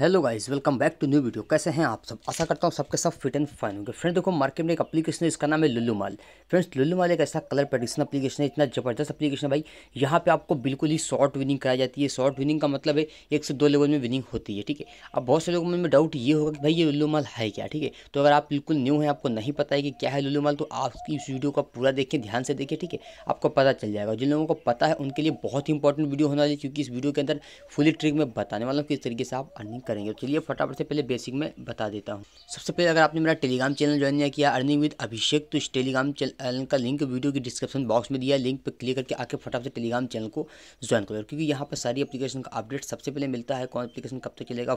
hello guys welcome back to new video कैसे हैं आप सब आशा करता हूँ सबके सब फिट एंड फाइन होंगे फ्रेंड देखो मार्केट में एक एप्लीकेशन है इसका नाम है लुल्लू माल फ्रेंड्स लुल्लू माल एक ऐसा कलर प्रडिक्शन एप्लीकेशन है इतना जबरदस्त एप्लीकेशन है भाई यहाँ पे आपको बिल्कुल ही शॉर्ट विनिंग कराई जाती है शॉर्ट विनिंग का मतलब है एक से दो लेवल में विनिंग होती है ठीक है अब बहुत से लोगों में डाउट ये होगा कि भाई ये लुल्लू माल है क्या ठीक है तो अगर आप बिल्कुल न्यू है आपको नहीं पता है कि क्या है लुल्लू माल तो आप इस वीडियो का पूरा देखें ध्यान से देखें ठीक है आपको पता चल जाएगा जिन लोगों को पता है उनके लिए बहुत ही इंपॉर्टेंट वीडियो होना चाहिए क्योंकि इस वीडियो के अंदर फुली ट्रिक में बताने वाला हूँ किस तरीके से आप अर्निंग करेंगे चलिए फटाफट से पहले बेसिक में बता देता हूँ सबसे पहले अगर आपने मेरा टेलीग्राम चैनल ज्वाइन नहीं किया अर्निंग विद अभिषेक तो इस टेलीग्राम चैनल का लिंक वीडियो की डिस्क्रिप्शन बॉक्स में दिया लिंक पर क्लिक करके आके फटाफट से टेलीग्राम चैनल को ज्वाइन करो क्योंकि यहाँ पर सारी अपलीकेशन का अपडेट सबसे पहले मिलता है कौन अपलीकेशन कब तक चलेगा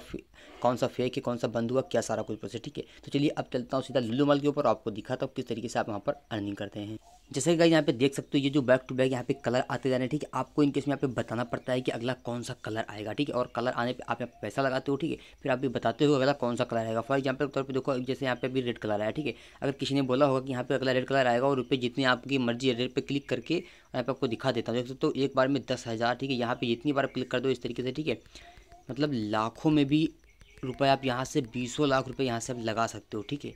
कौन सा फेक है कौन सा बंद हुआ क्या सारा कुछ प्रोसेस ठीक है तो चलिए अब चलता हूँ सीधा लुलू माल के ऊपर आपको दिखाता हूँ किस तरीके से आप वहाँ पर अर्निंग करते हैं जैसे कि यहाँ पे देख सकते हो ये जो बैक टू बैक यहाँ पे कलर आते जा रहे हैं ठीक है आपको इनकेस में यहाँ पे बताना पड़ता है कि अगला कौन सा कलर आएगा ठीक है और कलर आने पे आप यहाँ पैसा लगाते हो हो तो ठीक है फिर आप भी बताते हो अगला कौन सा कलर आएगा फॉर एग्जाम्पल के तौर पर देखो जैसे यहाँ पे भी रेड कलर आया ठीक है अगर किसी ने बोला होगा कि यहाँ पे अगला रेड कलर आएगा और रुपये जितने आपकी मर्जी है रेड पर क्लिक करके यहाँ पर आपको दिखा देता हूँ देख सकते तो एक बार में दस हज़ार ठीक है यहाँ पर जितनी बार क्लिक कर दो इस तरीके से ठीक है मतलब लाखों में भी रुपये आप यहाँ से बीसों लाख रुपये यहाँ से आप लगा सकते हो ठीक है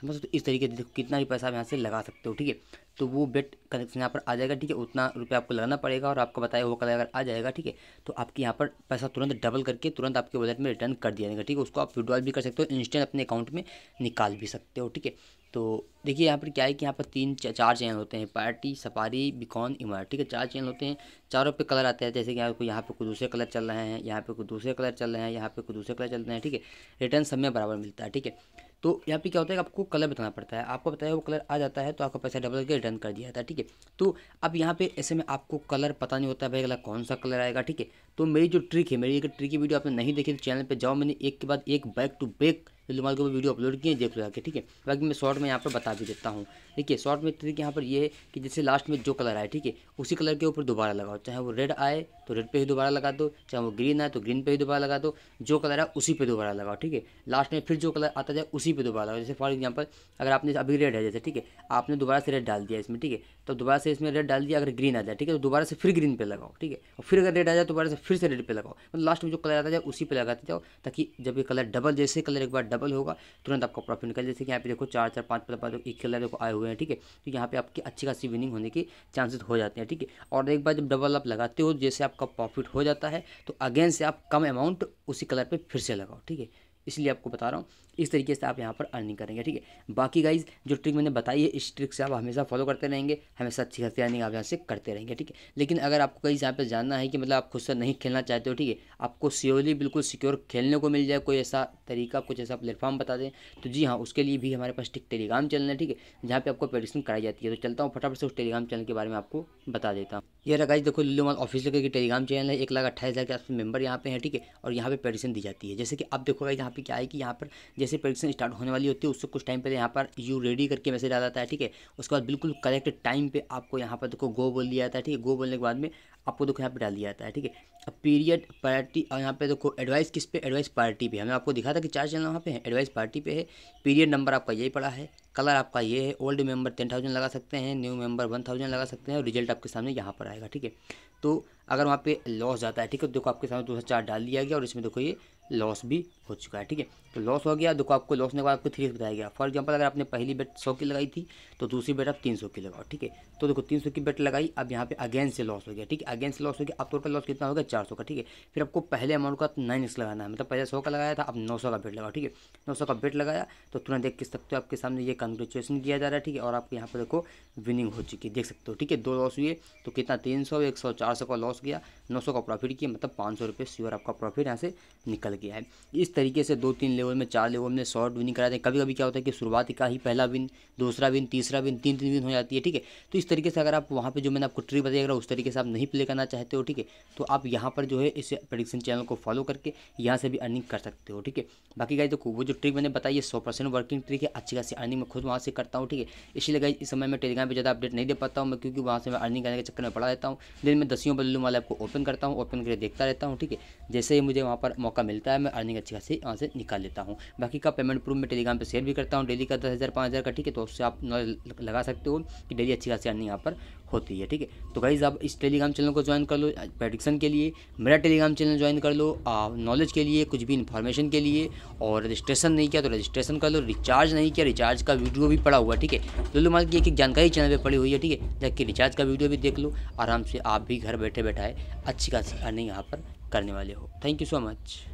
समझ सकते हो इस तरीके से देखो कितना भी पैसा आप यहाँ से लगा सकते हो ठीक है तो वो बेट कनेक्शन यहाँ पर आ जाएगा ठीक है उतना रुपया आपको लगाना पड़ेगा और आपका बताया हुआ कलर अगर आ जाएगा ठीक है तो आपके यहाँ पर पैसा तुरंत डबल करके तुरंत आपके वॉलेट में रिटर्न कर दिया जाएगा ठीक है उसको आप विड्रॉल भी कर सकते हो इंस्टेंट अपने अकाउंट में निकाल भी सकते हो ठीक है तो देखिए यहाँ पर क्या है कि यहाँ पर तीन चार चैनल होते हैं पार्टी सफारी बिकॉन इमार ठीक है चार चैनल होते हैं चारों पे कलर आते हैं जैसे कि आपको यहाँ पे कोई दूसरे कलर चल रहे हैं यहाँ पे कोई दूसरे कलर चल रहे हैं यहाँ पे कोई दूसरे कलर चल रहे हैं ठीक है रिटर्न सब में बराबर मिलता है ठीक है तो यहाँ पे क्या होता है आपको कलर बताना पड़ता है आपको बताया वो कलर आ जाता है तो आपका पैसा डबल करके रिटर्न कर दिया जाता है ठीक है तो अब यहाँ पे ऐसे में आपको कलर पता नहीं होता है भाई अगला कौन सा कलर आएगा ठीक है तो मेरी जो ट्रिक है मेरी एक ट्रिक की वीडियो आपने नहीं देखी तो चैनल पर जाओ मैंने एक के बाद एक बैक टू बैक के ऊपर वीडियो अपलोड किए देख लो जाके ठीक है बाकी मैं शॉर्ट में यहाँ पर बता भी देता हूँ देखिए शॉर्ट में तरीके यहाँ पर ये है कि जैसे लास्ट में जो कलर आए ठीक है उसी कलर के ऊपर दोबारा लगाओ चाहे वो रेड आए तो रेड पर ही दोबारा लगा दो चाहे वो ग्रीन आए तो ग्रीन पर ही दोबारा लगा दो जो कलर आए उसी पर दोबारा लगाओ ठीक है लास्ट में फिर जो कलर आता जाए उसी पर दोबारा लगाओ जैसे फॉर एग्जाम्पल अगर आपने अभी रेड है जैसे ठीक है आपने दोबारा से रेड डाल दिया इसमें ठीक है तो दोबारा से इसमें रेड डाल दिया अगर ग्रीन आ जाए ठीक है तो दोबारा से फिर ग्रीन पर लगाओ ठीक है और फिर अगर रेड आ जाए तो दोबारा से फिर से रेड पर लगाओ मतलब लास्ट में जो कलर आता जाए उसी पर लगाते जाओ ताकि जब ये कलर डबल जैसे कलर एक बार अवेलेबल होगा तुरंत आपका प्रॉफिट निकल जैसे कि यहाँ पे देखो चार चार पाँच पाँच पाँच एक खेल देखो आए हुए हैं ठीक है तो यहाँ पे आपकी अच्छी खासी विनिंग होने के चांसेस हो जाते हैं ठीक है और एक बार जब डबल आप लगाते हो जैसे आपका प्रॉफिट हो जाता है तो अगेन से आप कम अमाउंट उसी कलर पर फिर से लगाओ ठीक है इसलिए आपको बता रहा हूँ इस तरीके से आप यहाँ पर अर्निंग करेंगे ठीक है बाकी गाइज जो ट्रिक मैंने बताई है इस ट्रिक से आप हमेशा फॉलो करते रहेंगे हमेशा अच्छी खासी अर्निंग आप यहाँ से करते रहेंगे ठीक है लेकिन अगर आपको कहीं यहाँ पर जानना है कि मतलब आप खुद से नहीं खेलना चाहते हो ठीक है आपको सियोरली बिल्कुल सिक्योर खेलने को मिल जाए कोई ऐसा तरीका कुछ ऐसा प्लेटफॉर्म बता दें तो जी हाँ उसके लिए भी हमारे पास टिक टेलीग्राम चैनल है ठीक है जहाँ पर आपको प्रडिक्शन कराई जाती है तो चलता हूँ फटाफट से उस टेलीग्राम चैनल के बारे में आपको बता देता हूँ ये रहा गाइज देखो Lulu mall official Telegram channel है एक लाख अट्ठाईस हज़ार के आसपास मेंबर यहाँ पे हैं ठीक है और यहाँ पे पेडिशन दी जाती है जैसे कि आप देखो गाइज यहाँ पे क्या है कि यहाँ पर जैसे जैसे प्रेडिक्शन स्टार्ट होने वाली होती है उससे कुछ टाइम पहले यहाँ पर यू रेडी करके मैसेज आ जाता है ठीक है उसके बाद बिल्कुल करेक्ट टाइम पे आपको यहाँ पर देखो गो बोल दिया जाता है ठीक है गो बोलने के बाद में आपको देखो यहाँ पे डाल दिया जाता है ठीक है अब पीरियड पार्टी और यहाँ पे देखो एडवाइस किस पे एडवाइस पार्टी पे हमें आपको दिखा था कि चार चैनल वहाँ पे हैं एडवाइस पार्टी पे है पीरियड नंबर आपका यही पड़ा है कलर आपका ये है ओल्ड मेंबर टेन थाउजेंड लगा सकते हैं न्यू मेंबर वन थाउजेंड लगा सकते हैं और रिजल्ट आपके सामने यहाँ पर आएगा ठीक है तो अगर वहाँ पे लॉस जाता है ठीक है तो देखो आपके सामने दो चार डाल दिया गया और इसमें देखो ये लॉस भी हो चुका है ठीक है तो लॉस हो गया देखो आपको लॉस होने के बाद आपको थ्री बताया गया फॉर एग्जाम्पल अगर आपने पहली बेट सौ की लगाई थी तो दूसरी बेट आप तीन सौ की लगाओ ठीक है तो देखो तीन सौ की बेट लगाई अब यहाँ पे अगेंस्ट से लॉस हो गया ठीक है अगेंस्ट से लॉस हो गया अब टोटल लॉस कितना हो गया चार सौ का ठीक है फिर आपको पहले अमाउंट का नाइन एक्स लगाना है मतलब पहले सौ का लगाया था अब नौ सौ का बेट लगाओ ठीक है नौ सौ का बेट लगाया तो तुरंत देख सकते हो आपके सामने ये कंग्रेचुएसन किया जा रहा है ठीक है और आपके यहाँ पर देखो विनिंग हो चुकी है देख सकते हो ठीक है दो लॉस हुए तो कितना तीन सौ एक सौ चार सौ का लॉस गया नौ सौ का प्रॉफिट किया मतलब पाँच सौ रुपये श्योर आपका प्रॉफिट यहाँ से निकल गया गया है इस तरीके से दो तीन लेवल में चार लेवल में शॉर्ट विनिंग कराते हैं कभी कभी क्या होता है कि शुरुआत का ही पहला विन दूसरा विन तीसरा विन तीन तीन विन हो जाती है ठीक है तो इस तरीके से अगर आप वहाँ पर जो मैंने आपको ट्री बताई अगर उस तरीके से आप नहीं प्ले करना चाहते हो ठीक है तो आप यहाँ पर जो है इस प्रडिक्शन चैनल को फॉलो करके यहाँ से भी अर्निंग कर सकते हो ठीक है बाकी गाइज देखो वो जो ट्रिक मैंने बताई है सौ परसेंट वर्किंग ट्रिक है अच्छी खासी अर्निंग मैं खुद वहाँ से करता हूँ ठीक है इसलिए गाइज इस समय मैं टेलीग्राम पर ज़्यादा अपडेट नहीं दे पाता हूँ मैं क्योंकि वहाँ से मैं अर्निंग करने के चक्कर में पढ़ा देता हूँ दिन में दसियों बल्लू वाले आपको ओपन करता हूँ ओपन करके देखता रहता हूँ ठीक है जैसे ही मुझे वहाँ पर मौका मिलता है होता है मैं अर्निंग अच्छी खासी यहाँ से निकाल लेता हूँ बाकी का पेमेंट प्रूफ मैं टेलीग्राम पर शेयर भी करता हूँ डेली का दस हज़ार पाँच हज़ार का ठीक है तो उससे आप लगा सकते हो कि डेली अच्छी खासी अर्निंग यहाँ पर होती है ठीक है तो गाइज़ आप इस टेलीग्राम चैनल को ज्वाइन कर लो प्रेडिक्शन के लिए मेरा टेलीग्राम चैनल ज्वाइन कर लो नॉलेज के लिए कुछ भी इन्फॉर्मेशन के लिए और रजिस्ट्रेशन नहीं किया तो रजिस्ट्रेशन कर लो रिचार्ज नहीं किया रिचार्ज का वीडियो भी पड़ा हुआ है ठीक है लोलू माल की एक जानकारी चैनल पर पड़ी हुई है ठीक है जबकि रिचार्ज का वीडियो भी देख लो आराम से आप भी घर बैठे बैठाए अच्छी खासी अर्निंग यहाँ पर करने वाले हो थैंक यू सो मच